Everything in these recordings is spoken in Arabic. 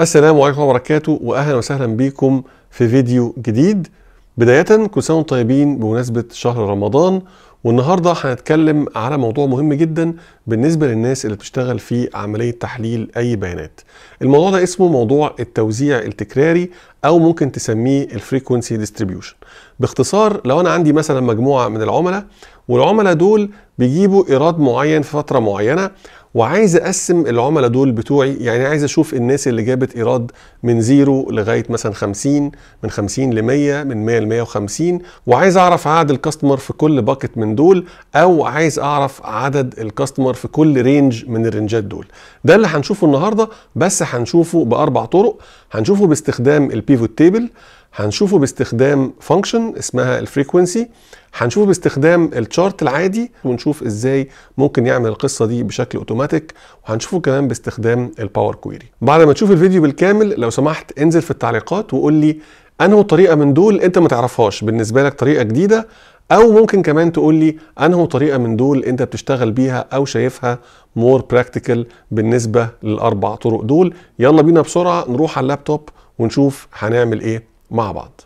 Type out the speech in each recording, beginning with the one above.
السلام عليكم ورحمه الله وبركاته واهلا وسهلا بكم في فيديو جديد بدايه كل سنه وانتم طيبين بمناسبه شهر رمضان والنهارده هنتكلم على موضوع مهم جدا بالنسبه للناس اللي بتشتغل في عمليه تحليل اي بيانات الموضوع ده اسمه موضوع التوزيع التكراري او ممكن تسميه الفريكونسي ديستريبيوشن باختصار لو انا عندي مثلا مجموعه من العملاء والعملاء دول بيجيبوا ايراد معين في فتره معينه وعايز اقسم العملاء دول بتوعي يعني عايز اشوف الناس اللي جابت ايراد من زيرو لغايه مثلا 50 من 50 ل 100 من 100 ل 150 وعايز اعرف عدد الكاستمر في كل باكت من دول او عايز اعرف عدد الكاستمر في كل رينج من الرنجات دول ده اللي هنشوفه النهارده بس هنشوفه باربع طرق هنشوفه باستخدام البيفوت تيبل هنشوفه باستخدام فانكشن اسمها الفريكوينسي هنشوفه باستخدام الشارت العادي ونشوف ازاي ممكن يعمل القصه دي بشكل اوتوماتيك وهنشوفه كمان باستخدام الباور كويري بعد ما تشوف الفيديو بالكامل لو سمحت انزل في التعليقات وقول لي انه طريقه من دول انت ما تعرفهاش بالنسبه لك طريقه جديده او ممكن كمان تقول لي انه طريقه من دول انت بتشتغل بيها او شايفها مور براكتيكال بالنسبه للاربع طرق دول يلا بينا بسرعه نروح على اللابتوب ونشوف هنعمل ايه مع بعض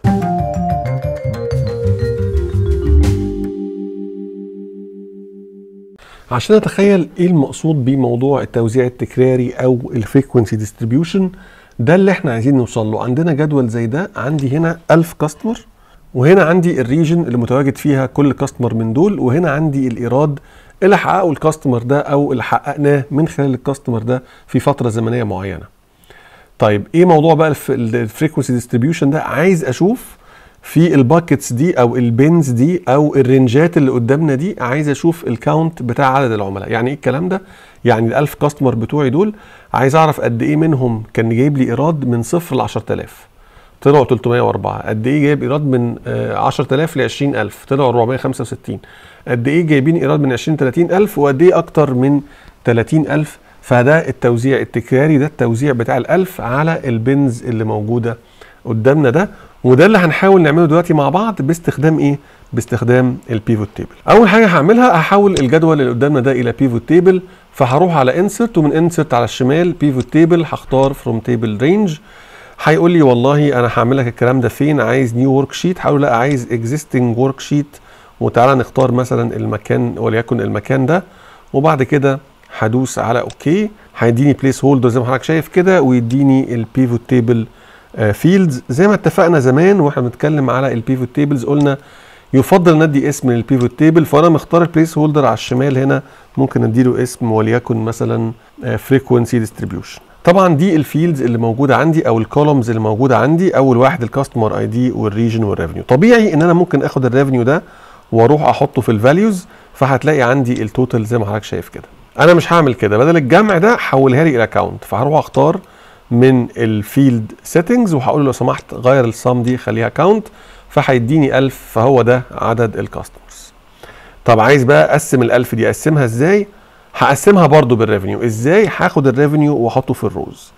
عشان اتخيل ايه المقصود بموضوع التوزيع التكراري او الفريكونسي ديستريبيوشن ده اللي احنا عايزين نوصل له عندنا جدول زي ده عندي هنا 1000 كاستمر وهنا عندي الريجن اللي متواجد فيها كل كاستمر من دول وهنا عندي الايراد اللي حققه الكاستمر ده او اللي حققناه من خلال الكاستمر ده في فتره زمنيه معينه طيب ايه موضوع بقى الفريكونسي ديستريبيوشن ده عايز اشوف في الباكتس دي او البنز دي او الرنجات اللي قدامنا دي عايز اشوف الكاونت بتاع عدد العملاء يعني ايه الكلام ده يعني ال1000 كاستمر بتوعي دول عايز اعرف قد ايه منهم كان جايب لي ايراد من صفر ل 10000 طلعوا 304 قد ايه جايب ايراد من 10000 آه، ل 20000 طلعوا 465 قد ايه جايبين ايراد من 20 ل 30000 وقد ايه اكتر من 30000 فده التوزيع التكراري ده التوزيع بتاع الألف على البنز اللي موجودة قدامنا ده وده اللي هنحاول نعمله دلوقتي مع بعض باستخدام ايه؟ باستخدام البيفوت تيبل. اول حاجه هعملها هحول الجدول اللي قدامنا ده الى بيفوت تيبل فهروح على انسرت ومن انسرت على الشمال بيفوت تيبل هختار فروم تيبل رينج هيقول لي والله انا هعمل لك الكلام ده فين؟ عايز نيو ورك شيت؟ هقول لا عايز اكزيستنج ورك شيت وتعالى نختار مثلا المكان وليكن المكان ده وبعد كده هدوس على اوكي هيديني بليس هولدر زي ما حضرتك شايف كده ويديني البيفوت تيبل فيلدز زي ما اتفقنا زمان واحنا بنتكلم على البيفوت تيبلز قلنا يفضل ندي اسم للبيفوت تيبل فانا مختار البليس هولدر على الشمال هنا ممكن اديله اسم وليكن مثلا فريكونسي آه، ديستريبيوشن طبعا دي الفيلدز اللي موجوده عندي او الكولومز اللي موجوده عندي اول واحد الكاستمر اي دي والريجن والريفنيو طبيعي ان انا ممكن اخد الريفنيو ده واروح احطه في الفاليوز فهتلاقي عندي التوتال زي ما حضرتك شايف كده انا مش هعمل كده بدل الجمع ده حولها لي الى كاونت فهروح اختار من الفيلد سيتنجز وهقول له لو سمحت غير الصم دي خليها كاونت فهيديني 1000 فهو ده عدد الكاستمرز طب عايز بقى اقسم ال 1000 دي اقسمها ازاي هقسمها برضو بالريفينيو ازاي هاخد الريفينيو واحطه في الروز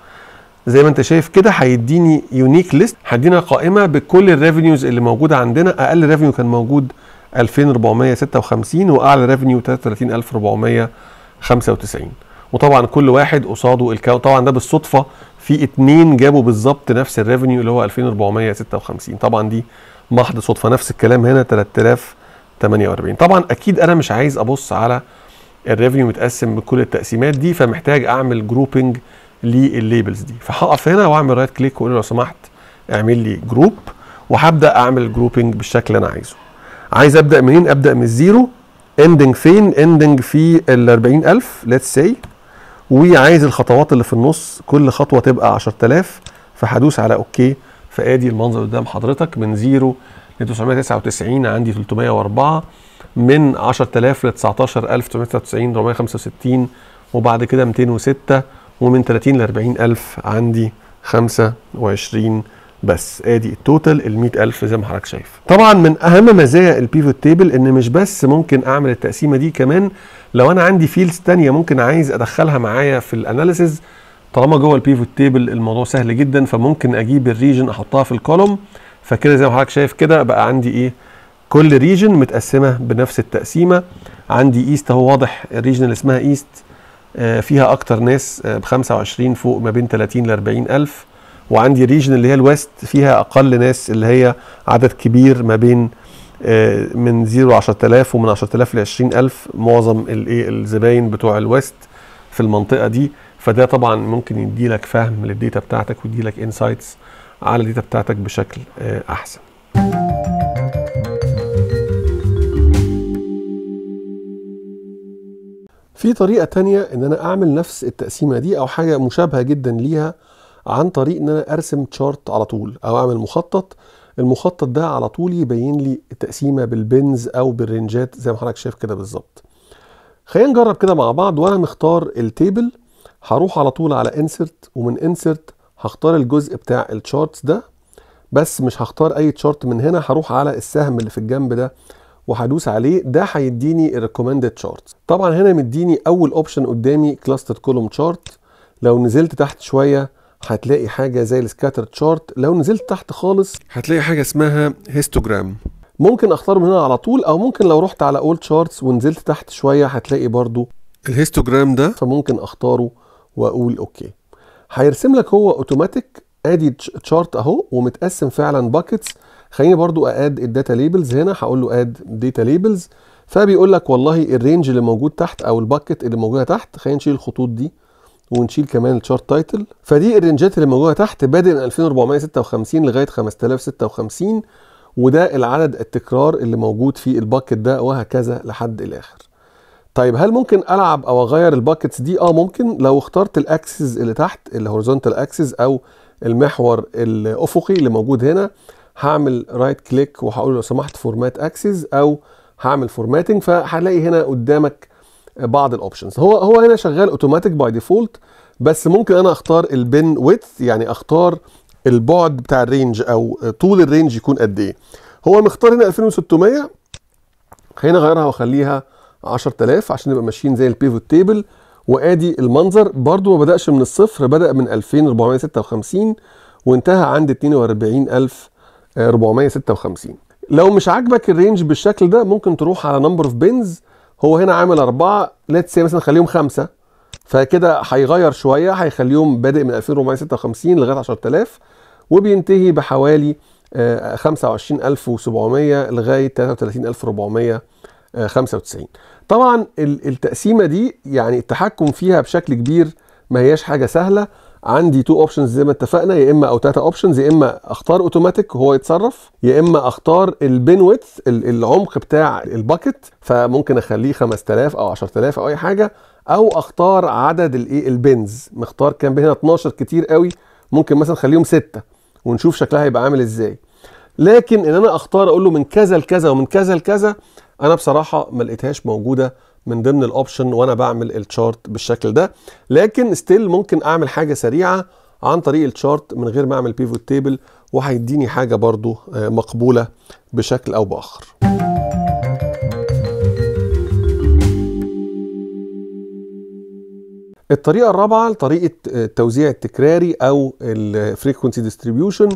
زي ما انت شايف كده هيديني يونيك ليست هيدينا قائمه بكل الريفينيوز اللي موجوده عندنا اقل ريفينيو كان موجود 2456 واعلى ريفينيو 33400 95 وطبعا كل واحد قصاده الكاو طبعا ده بالصدفه في اتنين جابوا بالظبط نفس الريفنيو اللي هو 2456 طبعا دي محض صدفه نفس الكلام هنا 3048 طبعا اكيد انا مش عايز ابص على الريفنيو متقسم بكل التقسيمات دي فمحتاج اعمل جروبنج للليبلز دي فهقف هنا واعمل رايت كليك واقول لو سمحت اعمل لي جروب وهبدا اعمل جروبنج بالشكل اللي انا عايزه عايز ابدا منين ابدا من الزيرو اندنج فين اندنج في ال 40000 ليتس سي وعايز الخطوات اللي في النص كل خطوه تبقى 10000 فهدوس على اوكي فادي المنظر قدام حضرتك من 0 ل 999 عندي 304 من 10000 ل 19993 465 وبعد كده 206 ومن 30 ل 40000 عندي 25 بس ادي إيه التوتال ال 100000 زي ما حضرتك شايف طبعا من اهم مزايا البيفوت تيبل ان مش بس ممكن اعمل التقسيمه دي كمان لو انا عندي فيلدز ثانيه ممكن عايز ادخلها معايا في الاناليسز طالما جوه البيفوت تيبل الموضوع سهل جدا فممكن اجيب الريجن احطها في الكولوم فكده زي ما حضرتك شايف كده بقى عندي ايه كل ريجن متقسمه بنفس التقسيمه عندي ايست اهو واضح الريجن اللي اسمها ايست آه، فيها اكتر ناس آه، ب 25 فوق ما بين 30 ل 40 الف وعندي ريجن اللي هي الويست فيها اقل ناس اللي هي عدد كبير ما بين آه، من 0 ل 10000 ومن 10000 ل 20000 معظم الايه الزباين بتوع الويست في المنطقه دي فده طبعا ممكن يدي لك فهم للديتا بتاعتك ويدي لك انسايتس على الديتا بتاعتك بشكل آه، احسن في طريقه تانية ان انا اعمل نفس التقسيمه دي او حاجه مشابهه جدا ليها عن طريق ان انا ارسم تشارت على طول او اعمل مخطط المخطط ده على طول يبين لي التقسيمه بالبنز او بالرنجات زي ما حضرتك شايف كده بالظبط خلينا نجرب كده مع بعض وانا مختار التيبل هروح على طول على انسرت ومن انسرت هختار الجزء بتاع التشارتس ده بس مش هختار اي تشارت من هنا هروح على السهم اللي في الجنب ده وهدوس عليه ده هيديني الريكومندد تشارت طبعا هنا مديني اول اوبشن قدامي كلاستر كولوم تشارت لو نزلت تحت شويه هتلاقي حاجه زي السكاتر تشارت لو نزلت تحت خالص هتلاقي حاجه اسمها هيستوجرام ممكن اختار من هنا على طول او ممكن لو رحت على اول تشارتس ونزلت تحت شويه هتلاقي برضو الهيستوجرام ده فممكن اختاره واقول اوكي هيرسم لك هو اوتوماتيك ادي تشارت اهو ومتقسم فعلا باكتس خليني برضو اقاد الداتا ليبلز هنا هقول له اد داتا ليبلز فبيقول لك والله الرينج اللي موجود تحت او الباكت اللي موجوده تحت خلينا نشيل الخطوط دي ونشيل كمان الشارت تايتل فدي الرنجات اللي موجوده تحت بادئ من 2456 لغايه 5056 وده العدد التكرار اللي موجود في الباكت ده وهكذا لحد الاخر طيب هل ممكن العب او اغير الباكتس دي اه ممكن لو اخترت الاكسس اللي تحت الهوريزونتال اكسس او المحور الافقي اللي موجود هنا هعمل رايت كليك وهقول لو سمحت فورمات اكسس او هعمل فورماتنج فهلاقي هنا قدامك بعض الاوبشنز هو هو هنا شغال اوتوماتيك باي ديفولت بس ممكن انا اختار البن ويدث يعني اختار البعد بتاع الرينج او طول الرينج يكون قد ايه هو مختار هنا 2600 هنا اغيرها واخليها 10000 عشان نبقى ماشيين زي البيفوت تيبل وادي المنظر برضو ما بداش من الصفر بدا من 2456 وانتهى عند 42456 آه، لو مش عاجبك الرينج بالشكل ده ممكن تروح على نمبر اوف بنز هو هنا عامل أربعة ليتس سي مثلا خليهم خمسة فكده هيغير شوية هيخليهم بادئ من 2456 لغاية 10000 وبينتهي بحوالي 25700 آه، لغاية 33495 آه، طبعا التقسيمة دي يعني التحكم فيها بشكل كبير ما هياش حاجة سهلة عندي تو اوبشنز زي ما اتفقنا يا اما او ثلاثه اوبشنز يا اما اختار اوتوماتيك هو يتصرف يا اما اختار البين ويث العمق بتاع الباكت فممكن اخليه 5000 او 10000 او اي حاجه او اختار عدد الايه البنز مختار كام هنا 12 كتير قوي ممكن مثلا اخليهم 6 ونشوف شكلها هيبقى عامل ازاي لكن ان انا اختار اقول له من كذا لكذا ومن كذا لكذا انا بصراحه ما لقيتهاش موجوده من ضمن الاوبشن وانا بعمل الشارت بالشكل ده لكن ستيل ممكن اعمل حاجه سريعه عن طريق الشارت من غير ما اعمل بيفوت تيبل وهيديني حاجه برضو آه، مقبوله بشكل او باخر الطريقه الرابعه لطريقة التوزيع آه، التكراري او الفريكونسي ديستريبيوشن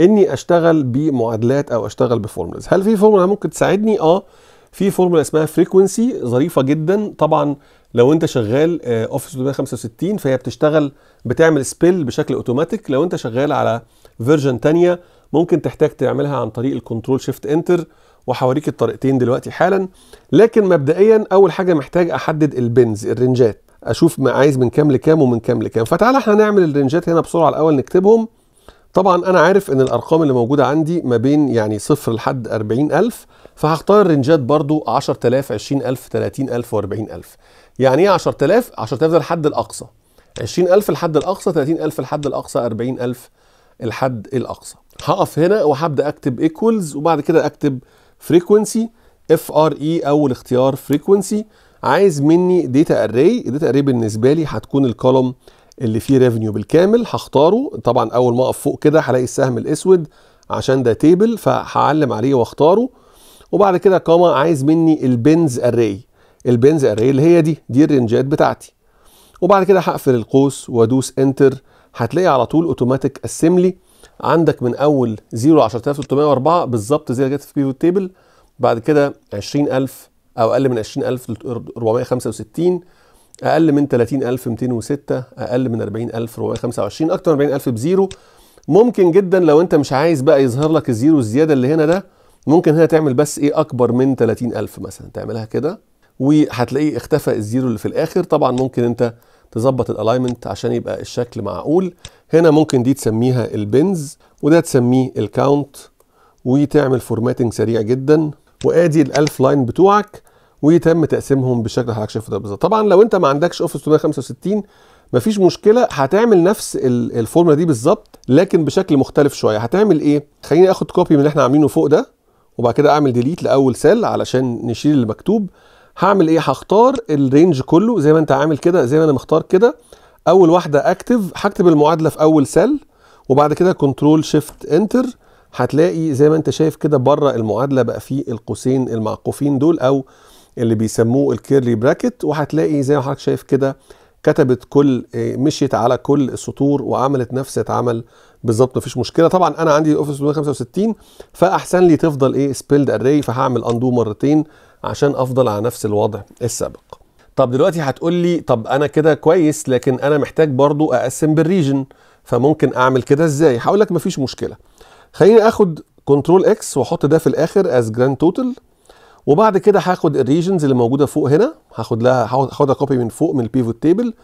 اني اشتغل بمعادلات او اشتغل بفورمولاز هل في فورمولا ممكن تساعدني اه في فورمولا اسمها فريكونسي ظريفه جدا طبعا لو انت شغال اوفيس آه، 365 فهي بتشتغل بتعمل سبيل بشكل اوتوماتيك لو انت شغال على فيرجن تانية ممكن تحتاج تعملها عن طريق الكنترول شيفت انتر وهوريك الطريقتين دلوقتي حالا لكن مبدئيا اول حاجه محتاج احدد البنز الرنجات اشوف ما عايز من كام لكام ومن كام لكام فتعالى احنا نعمل الرنجات هنا بسرعه الاول نكتبهم طبعا انا عارف ان الارقام اللي موجوده عندي ما بين يعني صفر لحد 40000 فهختار رنجات برضو 10000 20000 30000 و40000 يعني ايه 10000 10000 ده الحد الاقصى 20000 الحد الاقصى 30000 الحد الاقصى 40000 الحد الاقصى هقف هنا وهبدا اكتب ايكوالز وبعد كده اكتب فريكوانسي اف ار اي اول اختيار فريكوانسي عايز مني داتا اري الداتا اري بالنسبه لي هتكون الكولوم اللي فيه ريفنيو بالكامل هختاره طبعا اول ما اقف فوق كده هلاقي السهم الاسود عشان ده تيبل فهعلم عليه واختاره وبعد كده كاما عايز مني البنز اري البنز اري اللي هي دي دي الرنجات بتاعتي وبعد كده هقفل القوس وادوس انتر هتلاقي على طول اوتوماتيك اسملي عندك من اول 0 ل 10304 بالظبط زي اللي جت في بيفوت تيبل بعد كده 20000 او اقل من 20465 اقل من 30206 اقل من 40000 425 اكتر من 40000 بزيرو ممكن جدا لو انت مش عايز بقى يظهر لك الزيرو الزياده اللي هنا ده ممكن هنا تعمل بس ايه اكبر من 30000 مثلا تعملها كده وهتلاقيه اختفى الزيرو اللي في الاخر طبعا ممكن انت تظبط الالايمنت عشان يبقى الشكل معقول هنا ممكن دي تسميها البنز وده تسميه الكاونت وتعمل فورماتنج سريع جدا وادي الالف لاين بتوعك ويتم تقسيمهم بالشكل اللي حضرتك شايفه ده بالظبط طبعا لو انت ما عندكش اوفيس 365 مفيش مشكله هتعمل نفس الفورمولا دي بالظبط لكن بشكل مختلف شويه هتعمل ايه خليني اخد كوبي من اللي احنا عاملينه فوق ده وبعد كده اعمل ديليت لاول سيل علشان نشيل المكتوب هعمل ايه هختار الرينج كله زي ما انت عامل كده زي ما انا مختار كده اول واحده اكتف هكتب المعادله في اول سيل وبعد كده كنترول شيفت انتر هتلاقي زي ما انت شايف كده بره المعادله بقى فيه القوسين المعقوفين دول او اللي بيسموه الكيرلي براكت وهتلاقي زي ما حضرتك شايف كده كتبت كل آه، مشيت على كل السطور وعملت نفس اتعمل بالظبط مفيش مشكله طبعا انا عندي اوفيس 365 فاحسن لي تفضل ايه سبيلد اري فهعمل اندو مرتين عشان افضل على نفس الوضع السابق طب دلوقتي هتقول لي طب انا كده كويس لكن انا محتاج برضو اقسم بالريجن فممكن اعمل كده ازاي هقول لك مفيش مشكله خليني اخد كنترول اكس واحط ده في الاخر از جراند توتال وبعد كده هاخد الريجنز اللي موجوده فوق هنا هاخد لها هاخدها كوبي من فوق من البيفوت تيبل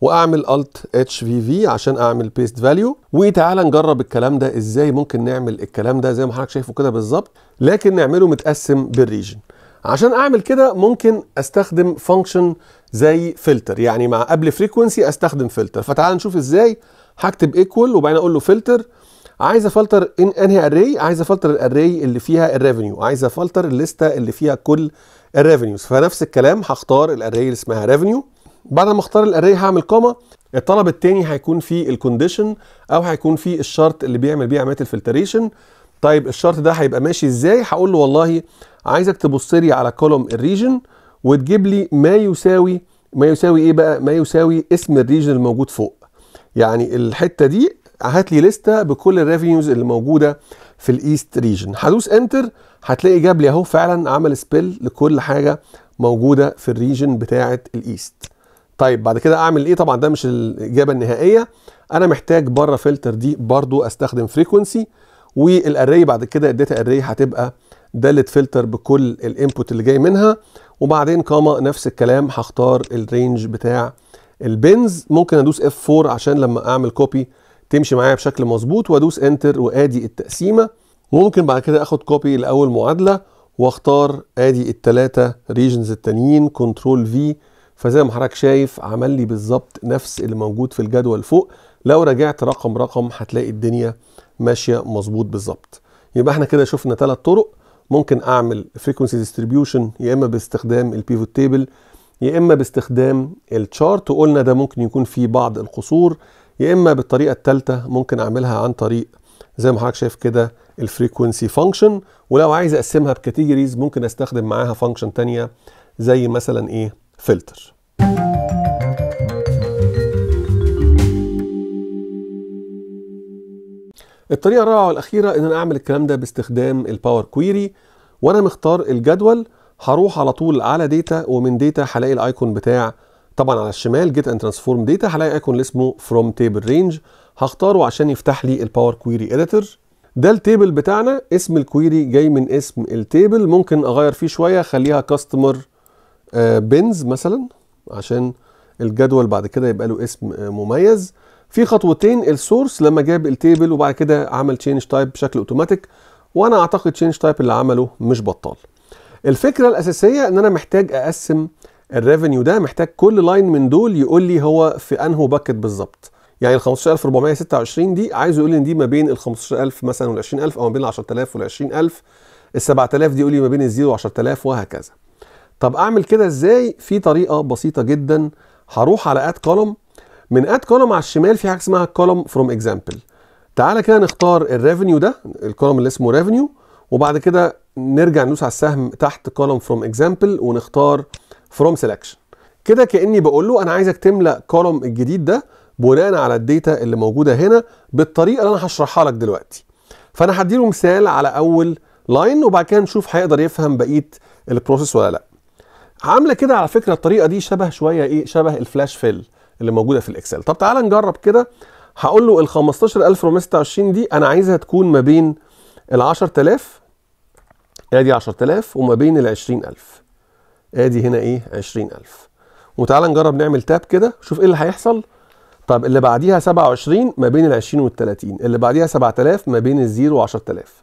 واعمل الت اتش في في عشان اعمل بيست فاليو وتعالى نجرب الكلام ده ازاي ممكن نعمل الكلام ده زي ما حضرتك شايفه كده بالظبط لكن نعمله متقسم بالريجن عشان اعمل كده ممكن استخدم فانكشن زي فلتر يعني مع قبل فريكونسي استخدم فلتر فتعال نشوف ازاي هكتب ايكوال وبعدين اقول له فلتر عايز افلتر ان انهي اري عايز افلتر الاري اللي فيها الريفينيو عايز افلتر الليسته اللي فيها كل الريفينيوز فنفس الكلام هختار الاري اللي اسمها ريفينيو بعد ما اختار الاري هعمل كوما الطلب الثاني هيكون في الكونديشن او هيكون في الشرط اللي بيعمل بيه عمليه الفلتريشن طيب الشرط ده هيبقى ماشي ازاي هقول له والله عايزك تبص لي على كولوم الريجن وتجيب لي ما يساوي ما يساوي ايه بقى ما يساوي اسم الريجن الموجود فوق يعني الحته دي هات لي لسته بكل الريفينيوز اللي موجوده في الايست ريجن هدوس انتر هتلاقي جاب لي اهو فعلا عمل سبيل لكل حاجه موجوده في الريجن بتاعه الايست طيب بعد كده اعمل ايه طبعا ده مش الاجابه النهائيه انا محتاج بره فلتر دي برضو استخدم فريكونسي والاري بعد كده الداتا اري هتبقى دالة فلتر بكل الانبوت اللي جاي منها وبعدين قامه نفس الكلام هختار الرينج بتاع البنز ممكن ادوس F4 عشان لما اعمل كوبي تمشي معايا بشكل مظبوط وادوس انتر وادي التقسيمه ممكن بعد كده اخد كوبي لاول معادله واختار ادي الثلاثه ريجنز التانيين كنترول في فزي ما حضرتك شايف عمل لي بالظبط نفس اللي موجود في الجدول فوق لو رجعت رقم رقم هتلاقي الدنيا ماشيه مظبوط بالظبط يبقى احنا كده شفنا ثلاث طرق ممكن اعمل فريكونسي ديستريبيوشن يا اما باستخدام البيفوت تيبل يا اما باستخدام الشارت وقلنا ده ممكن يكون فيه بعض القصور يا اما بالطريقه الثالثه ممكن اعملها عن طريق زي ما حضرتك شايف كده الفريكونسي فانكشن ولو عايز اقسمها بكاتيجوريز ممكن استخدم معاها فانكشن ثانيه زي مثلا ايه فلتر الطريقه الرابعه والاخيره ان انا اعمل الكلام ده باستخدام الباور كويري وانا مختار الجدول هروح على طول على داتا ومن داتا هلاقي الايكون بتاع طبعا على الشمال جيت اند ترانسفورم داتا هلاقي ايكون اسمه فروم تيبل رينج هختاره عشان يفتح لي الباور كويري اديتور ده التيبل بتاعنا اسم الكويري جاي من اسم التيبل ممكن اغير فيه شويه اخليها كاستمر آه، بنز مثلا عشان الجدول بعد كده يبقى له اسم آه، مميز في خطوتين السورس لما جاب التيبل وبعد كده عمل تشينج تايب بشكل اوتوماتيك وانا اعتقد تشينج تايب اللي عمله مش بطال الفكره الاساسيه ان انا محتاج اقسم الريفينيو ده محتاج كل لاين من دول يقول لي هو في انهو باكت بالظبط يعني ال 15426 دي عايزه يقول لي ان دي ما بين ال 15000 مثلا وال 20000 او ما بين ال 10000 وال 20000 ال 7000 دي يقول لي ما بين الزيرو و 10000 وهكذا طب اعمل كده ازاي في طريقه بسيطه جدا هروح على اد كولوم من اد كولوم على الشمال في حاجه اسمها كولوم فروم اكزامبل تعالى كده نختار الريفينيو ده الكولوم اللي اسمه ريفينيو وبعد كده نرجع ندوس على السهم تحت كولوم فروم اكزامبل ونختار فروم سيلكشن كده كاني بقول له انا عايزك تملا كولوم الجديد ده بناء على الداتا اللي موجوده هنا بالطريقه اللي انا هشرحها لك دلوقتي فانا هديله مثال على اول لاين وبعد كده نشوف هيقدر يفهم بقيه البروسيس ولا لا عامله كده على فكره الطريقه دي شبه شويه ايه شبه الفلاش فيل اللي موجوده في الاكسل طب تعالى نجرب كده هقول له ال 26 دي انا عايزها تكون ما بين ال 10000 ادي 10000 وما بين ال 20000 ادي هنا ايه 20000 وتعالى نجرب نعمل تاب كده شوف ايه اللي هيحصل طب اللي بعديها 27 ما بين ال 20 وال 30 اللي بعديها 7000 ما بين الزيرو و 10000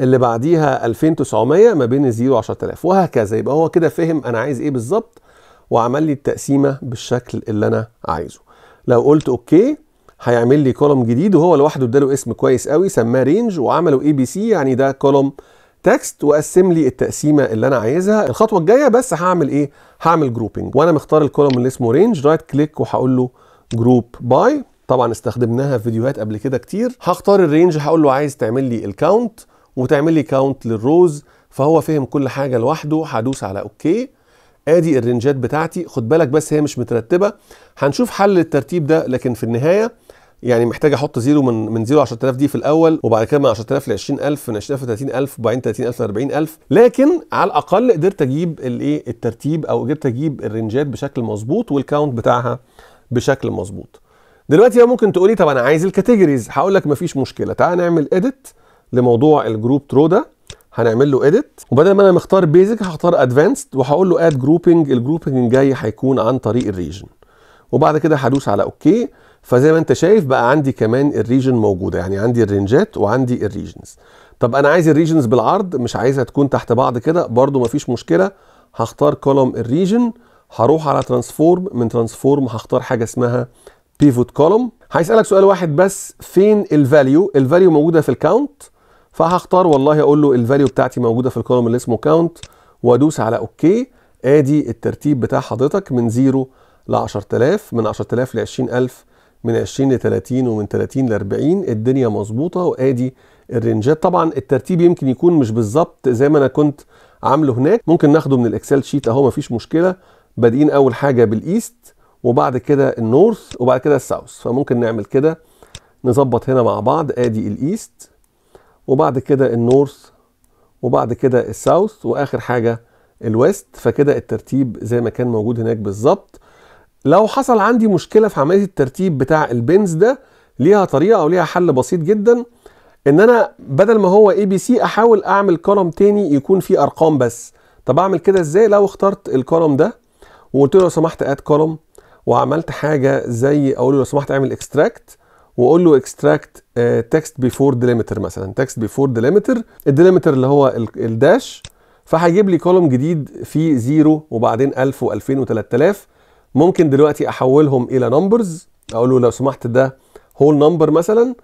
اللي بعديها 2900 ما بين الزيرو و 10000 وهكذا يبقى هو كده فهم انا عايز ايه بالظبط وعمل لي التقسيمه بالشكل اللي انا عايزه لو قلت اوكي هيعمل لي كولوم جديد وهو لوحده اداله اسم كويس قوي سماه رينج وعمله اي بي سي يعني ده كولوم التكست وقسم لي التقسيمه اللي انا عايزها الخطوه الجايه بس هعمل ايه هعمل جروبنج وانا مختار الكولوم اللي اسمه رينج رايت كليك وهقول له جروب باي طبعا استخدمناها في فيديوهات قبل كده كتير هختار الرينج هقول له عايز تعمل لي الكاونت وتعمل لي كاونت للروز فهو فهم كل حاجه لوحده هدوس على اوكي ادي الرنجات بتاعتي خد بالك بس هي مش مترتبه هنشوف حل الترتيب ده لكن في النهايه يعني محتاج احط زيرو من من زيرو 10000 دي في الاول وبعد كده من 10000 ل 20000 من 20000 ل 30000 وبعدين 30000 ل 40000 لكن على الاقل قدرت اجيب الايه الترتيب او قدرت اجيب الرنجات بشكل مظبوط والكاونت بتاعها بشكل مظبوط دلوقتي بقى ممكن تقولي طب انا عايز الكاتيجوريز هقول لك مفيش مشكله تعال نعمل اديت لموضوع الجروب ترو ده هنعمل له اديت وبدل ما انا مختار بيزك هختار ادفانسد وهقول له اد جروبنج الجروبنج الجاي هيكون عن طريق الريجن وبعد كده هدوس على اوكي فزي ما انت شايف بقى عندي كمان الريجن موجوده يعني عندي الرينجات وعندي الريجنز طب انا عايز الريجنز بالعرض مش عايزها تكون تحت بعض كده برده مفيش مشكله هختار كولوم الريجن هروح على ترانسفورم من ترانسفورم هختار حاجه اسمها بيفوت كولوم هيسالك سؤال واحد بس فين الفاليو الفاليو موجوده في الكاونت فهختار والله اقول له الفاليو بتاعتي موجوده في الكولوم اللي اسمه كاونت وادوس على اوكي ادي الترتيب بتاع حضرتك من 0 ل 10000 من 10000 ل 20000 من 20 ل 30 ومن 30 ل 40 الدنيا مظبوطه وادي الرنجات طبعا الترتيب يمكن يكون مش بالظبط زي ما انا كنت عامله هناك ممكن ناخده من الاكسل شيت اهو مفيش مشكله بادئين اول حاجه بالايست وبعد كده النورث وبعد كده الساوث فممكن نعمل كده نظبط هنا مع بعض ادي الايست وبعد كده النورث وبعد كده الساوث واخر حاجه الويست فكده الترتيب زي ما كان موجود هناك بالظبط لو حصل عندي مشكله في عمليه الترتيب بتاع البنز ده ليها طريقه او ليها حل بسيط جدا ان انا بدل ما هو اي بي سي احاول اعمل كولوم تاني يكون فيه ارقام بس طب اعمل كده ازاي لو اخترت الكولوم ده وقلت له لو سمحت اد كولوم وعملت حاجه زي اقول له لو سمحت اعمل اكستراكت واقول له اكستراكت تكست بيفور ديليمتر مثلا تكست بيفور ديليمتر الديليمتر اللي هو الداش فهيجيب لي كولوم جديد فيه زيرو وبعدين 1000 و2000 و3000 ممكن دلوقتي احولهم الى نمبرز اقول له لو سمحت ده هول نمبر مثلا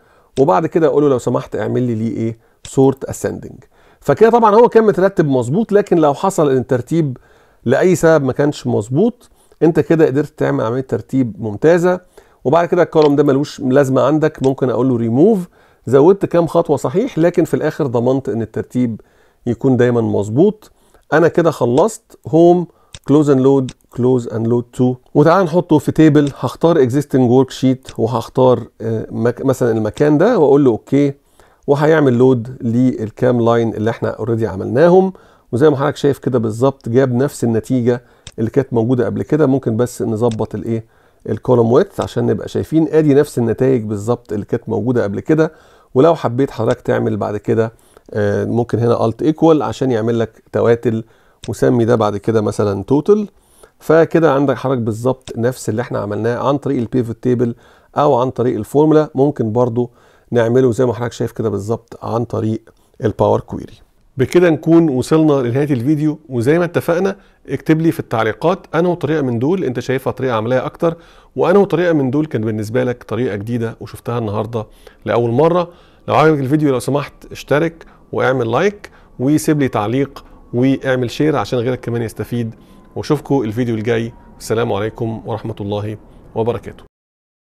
وبعد كده اقول له لو سمحت اعمل لي ليه ايه سورت اسندنج فكده طبعا هو كان مترتب مظبوط لكن لو حصل ان الترتيب لاي سبب ما كانش مظبوط انت كده قدرت تعمل عمليه ترتيب ممتازه وبعد كده الكولوم ده ملوش لازمه عندك ممكن اقول له ريموف زودت كام خطوه صحيح لكن في الاخر ضمنت ان الترتيب يكون دايما مظبوط انا كده خلصت هوم كلوز اند لود كلوز اند لود 2 وتعالى نحطه في تيبل هختار اكزيستنج ورك شيت وهختار آه، مثلا المكان ده واقول له اوكي وهيعمل لود للكام لاين اللي احنا اوريدي عملناهم وزي ما حضرتك شايف كده بالظبط جاب نفس النتيجه اللي كانت موجوده قبل كده ممكن بس نظبط الايه الكولوم ويت عشان نبقى شايفين ادي نفس النتائج بالظبط اللي كانت موجوده قبل كده ولو حبيت حضرتك تعمل بعد كده آه، ممكن هنا الت ايكوال عشان يعمل لك تواتل وسمي ده بعد كده مثلا توتال فكده عندك حضرتك بالظبط نفس اللي احنا عملناه عن طريق البيفوت تيبل او عن طريق الفورمولا ممكن برضو نعمله زي ما حضرتك شايف كده بالظبط عن طريق الباور كويري بكده نكون وصلنا لنهايه الفيديو وزي ما اتفقنا اكتب لي في التعليقات انا طريقه من دول انت شايفها طريقه عمليه اكتر وانا طريقه من دول كان بالنسبه لك طريقه جديده وشفتها النهارده لاول مره لو عجبك الفيديو لو سمحت اشترك واعمل لايك وسيب لي تعليق واعمل شير عشان غيرك كمان يستفيد واشوفكم الفيديو الجاي السلام عليكم ورحمه الله وبركاته